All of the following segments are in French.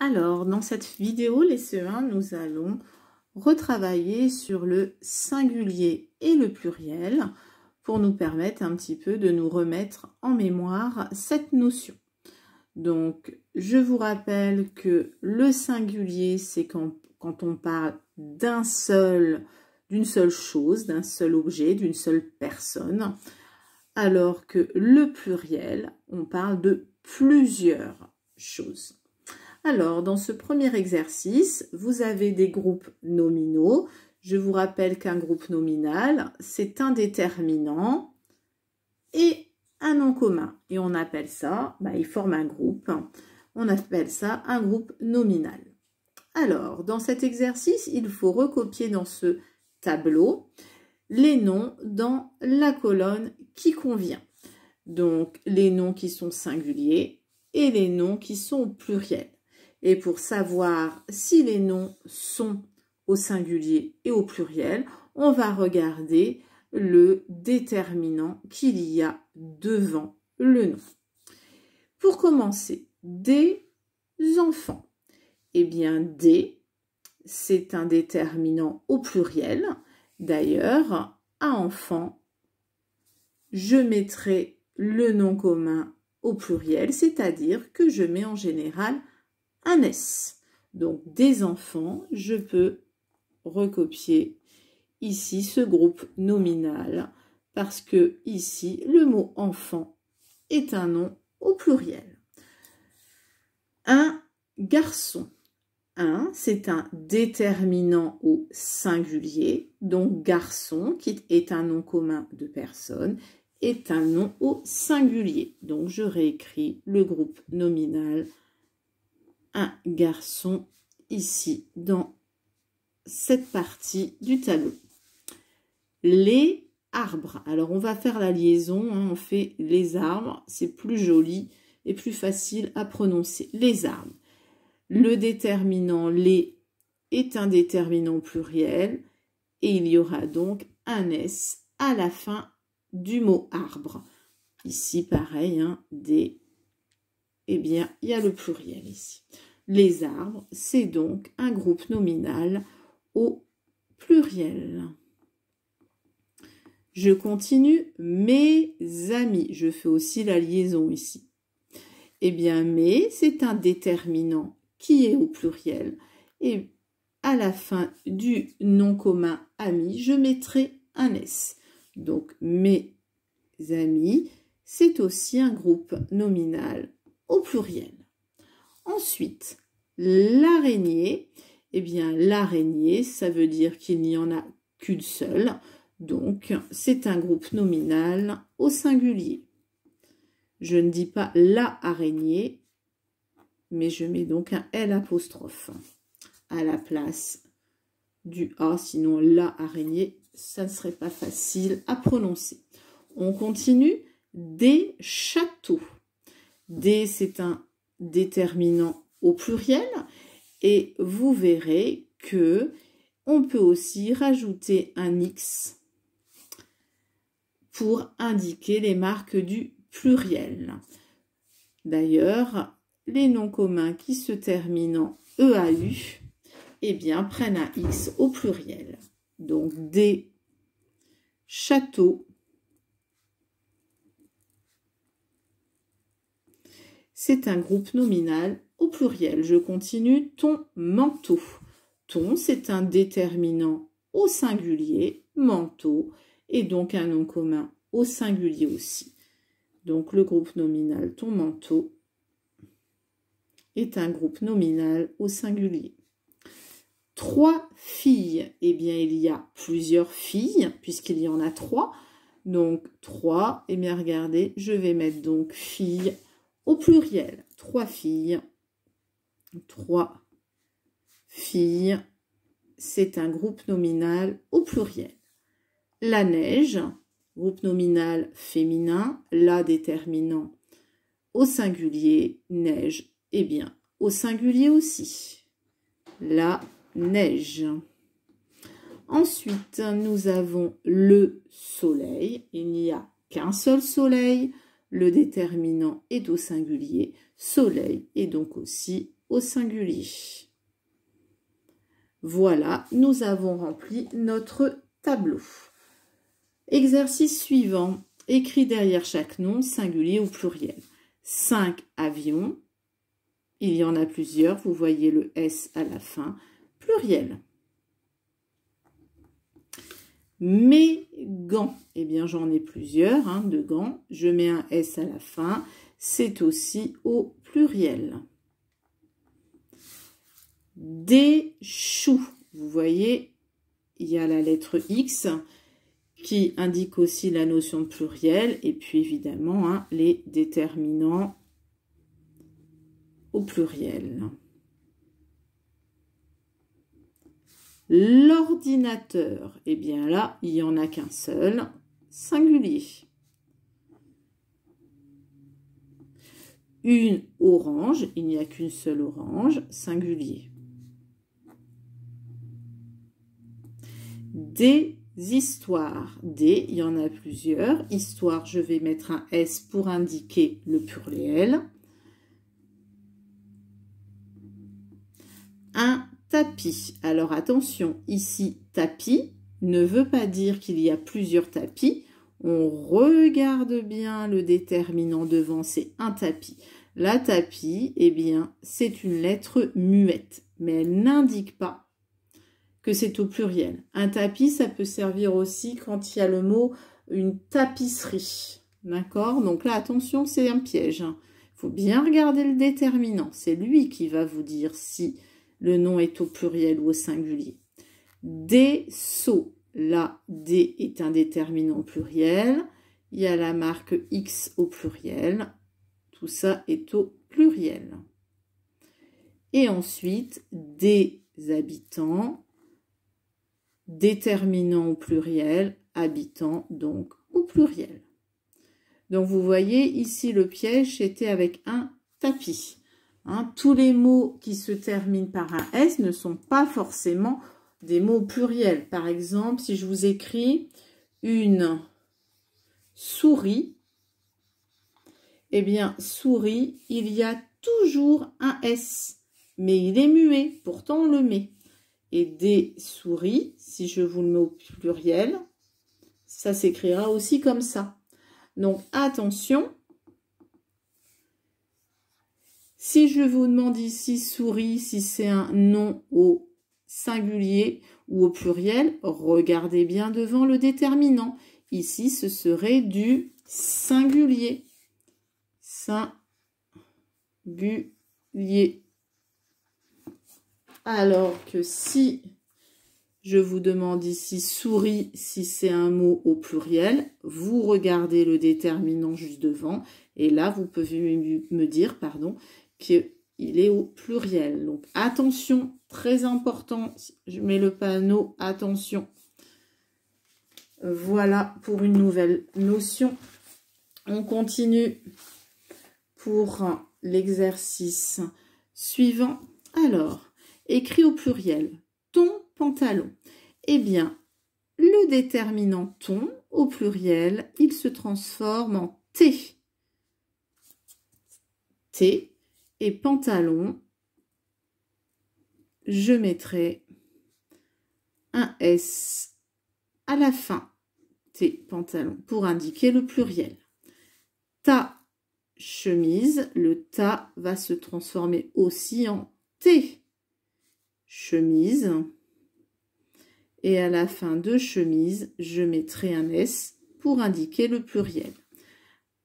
Alors, dans cette vidéo, les CE1, nous allons retravailler sur le singulier et le pluriel pour nous permettre un petit peu de nous remettre en mémoire cette notion. Donc, je vous rappelle que le singulier, c'est quand, quand, on parle d'un seul, d'une seule chose, d'un seul objet, d'une seule personne, alors que le pluriel, on parle de plusieurs choses. Alors, dans ce premier exercice, vous avez des groupes nominaux. Je vous rappelle qu'un groupe nominal, c'est un déterminant et un nom commun. Et on appelle ça, bah, il forme un groupe, on appelle ça un groupe nominal. Alors, dans cet exercice, il faut recopier dans ce tableau les noms dans la colonne qui convient. Donc, les noms qui sont singuliers et les noms qui sont pluriels. Et pour savoir si les noms sont au singulier et au pluriel, on va regarder le déterminant qu'il y a devant le nom. Pour commencer, des enfants. Eh bien, des, c'est un déterminant au pluriel. D'ailleurs, à enfant, je mettrai le nom commun au pluriel, c'est-à-dire que je mets en général un Donc des enfants, je peux recopier ici ce groupe nominal parce que ici le mot enfant est un nom au pluriel. Un garçon. Un, c'est un déterminant au singulier, donc garçon, qui est un nom commun de personne, est un nom au singulier. Donc je réécris le groupe nominal un garçon ici dans cette partie du tableau. Les arbres. Alors on va faire la liaison, hein. on fait les arbres, c'est plus joli et plus facile à prononcer. Les arbres. Le déterminant les est un déterminant pluriel et il y aura donc un S à la fin du mot arbre. Ici, pareil, hein, des... Eh bien, il y a le pluriel ici. Les arbres, c'est donc un groupe nominal au pluriel. Je continue, mes amis. Je fais aussi la liaison ici. Eh bien, mes, c'est un déterminant qui est au pluriel. Et à la fin du nom commun ami, je mettrai un S. Donc, mes amis, c'est aussi un groupe nominal au pluriel. Ensuite, l'araignée. Eh bien, l'araignée, ça veut dire qu'il n'y en a qu'une seule. Donc, c'est un groupe nominal au singulier. Je ne dis pas la araignée, mais je mets donc un L apostrophe à la place du A, sinon la araignée, ça ne serait pas facile à prononcer. On continue. Des châteaux. Des, c'est un déterminant au pluriel et vous verrez que on peut aussi rajouter un X pour indiquer les marques du pluriel. D'ailleurs, les noms communs qui se terminent en EAU eh bien, prennent un X au pluriel. Donc des châteaux c'est un groupe nominal au pluriel. Je continue. Ton manteau. Ton, c'est un déterminant au singulier, manteau, et donc un nom commun au singulier aussi. Donc le groupe nominal ton manteau est un groupe nominal au singulier. Trois filles. Eh bien, il y a plusieurs filles, puisqu'il y en a trois. Donc, trois. Eh bien, regardez, je vais mettre donc filles, au pluriel, trois filles. Trois filles. C'est un groupe nominal au pluriel. La neige, groupe nominal féminin, la déterminant au singulier, neige, eh bien, au singulier aussi. La neige. Ensuite, nous avons le soleil. Il n'y a qu'un seul soleil. Le déterminant est au singulier, soleil est donc aussi au singulier. Voilà, nous avons rempli notre tableau. Exercice suivant. Écrit derrière chaque nom, singulier ou pluriel. 5 avions. Il y en a plusieurs, vous voyez le S à la fin. Pluriel. Mes gants, eh bien j'en ai plusieurs hein, de gants. Je mets un S à la fin. C'est aussi au pluriel. Des choux. Vous voyez, il y a la lettre X qui indique aussi la notion de pluriel. Et puis évidemment, hein, les déterminants au pluriel. L'ordinateur, eh bien là, il n'y en a qu'un seul, singulier. Une orange, il n'y a qu'une seule orange, singulier. Des histoires. Des, il y en a plusieurs. Histoire, je vais mettre un S pour indiquer le pluriel. Un tapis. Alors attention, ici tapis ne veut pas dire qu'il y a plusieurs tapis. On regarde bien le déterminant devant, c'est un tapis. La tapis, eh bien, c'est une lettre muette, mais elle n'indique pas que c'est au pluriel. Un tapis, ça peut servir aussi quand il y a le mot une tapisserie. D'accord Donc là, attention, c'est un piège. Il hein. faut bien regarder le déterminant. C'est lui qui va vous dire si le nom est au pluriel ou au singulier. Des sauts. là D est un déterminant pluriel. Il y a la marque X au pluriel. Tout ça est au pluriel. Et ensuite, des habitants, déterminant au pluriel, habitants donc au pluriel. Donc vous voyez ici le piège était avec un tapis. Hein, tous les mots qui se terminent par un S ne sont pas forcément des mots pluriels. Par exemple, si je vous écris une souris, eh bien, souris, il y a toujours un S, mais il est muet, pourtant on le met. Et des souris, si je vous le mets au pluriel, ça s'écrira aussi comme ça. Donc, attention, si je vous demande ici souris, si c'est un nom au singulier ou au pluriel, regardez bien devant le déterminant. Ici, ce serait du singulier. Singulier. Alors que si je vous demande ici souris, si c'est un mot au pluriel, vous regardez le déterminant juste devant et là, vous pouvez me dire, pardon, qu'il il est au pluriel. Donc attention, très important, je mets le panneau, attention. Voilà pour une nouvelle notion. On continue pour l'exercice suivant. Alors, écrit au pluriel, ton pantalon. Eh bien, le déterminant ton au pluriel, il se transforme en T. T et pantalon, je mettrai un S à la fin des pantalons pour indiquer le pluriel. Ta chemise, le ta va se transformer aussi en T chemise. Et à la fin de chemise, je mettrai un S pour indiquer le pluriel.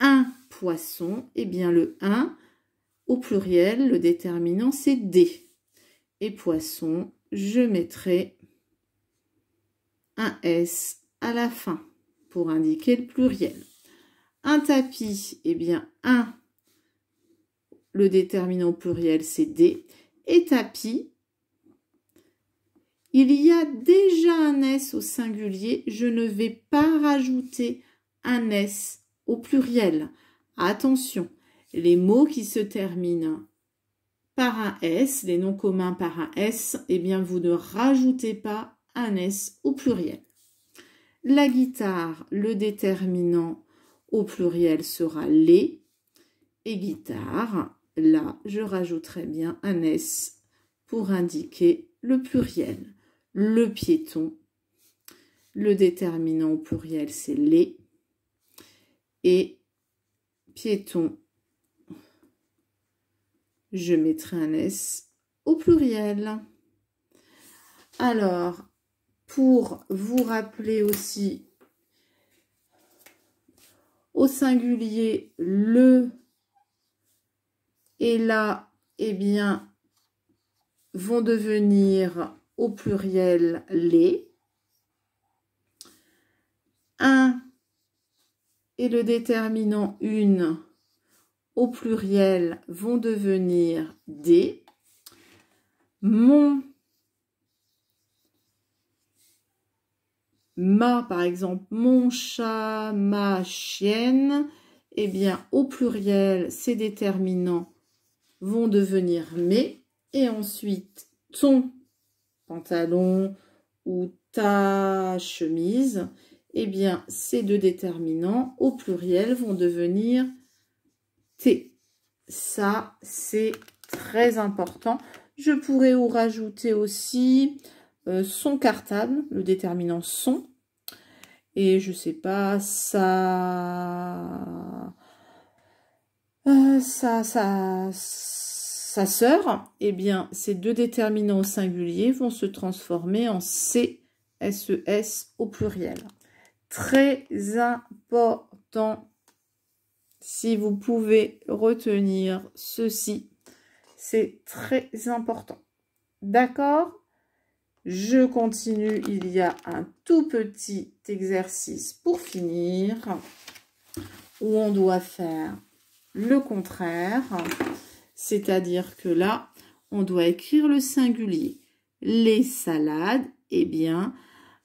Un poisson, et eh bien le 1 au pluriel, le déterminant, c'est D. Et poisson, je mettrai un S à la fin pour indiquer le pluriel. Un tapis, eh bien, un, le déterminant pluriel, c'est D. Et tapis, il y a déjà un S au singulier, je ne vais pas rajouter un S au pluriel. Attention, les mots qui se terminent par un S, les noms communs par un S, eh bien vous ne rajoutez pas un S au pluriel. La guitare, le déterminant au pluriel sera les et guitare. Là, je rajouterai bien un S pour indiquer le pluriel. Le piéton, le déterminant au pluriel c'est les et piéton je mettrai un S au pluriel. Alors, pour vous rappeler aussi au singulier le et LA, eh bien, vont devenir au pluriel les. Un et le déterminant une au pluriel vont devenir des. Mon, ma, par exemple, mon chat, ma chienne, eh bien, au pluriel, ces déterminants vont devenir mes. Et ensuite, ton pantalon ou ta chemise, eh bien, ces deux déterminants, au pluriel, vont devenir T. Ça, c'est très important. Je pourrais vous rajouter aussi euh, son cartable, le déterminant son. Et je sais pas, euh, ça... ça, sa sœur, eh bien, ces deux déterminants au singulier vont se transformer en C, S, -E -S au pluriel. Très important si vous pouvez retenir ceci, c'est très important. D'accord Je continue, il y a un tout petit exercice pour finir, où on doit faire le contraire, c'est-à-dire que là, on doit écrire le singulier. Les salades, eh bien,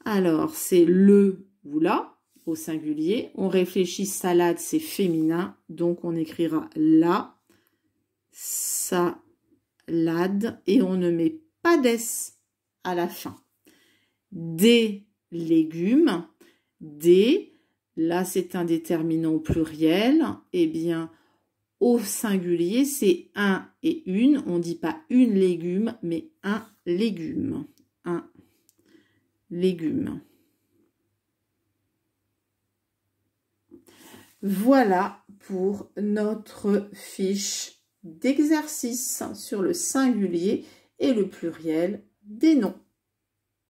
alors c'est le ou la, au singulier. On réfléchit salade, c'est féminin, donc on écrira la salade et on ne met pas d's à la fin. Des légumes, des, là c'est un déterminant pluriel, et eh bien au singulier c'est un et une, on dit pas une légume, mais un légume, un légume. Voilà pour notre fiche d'exercice sur le singulier et le pluriel des noms.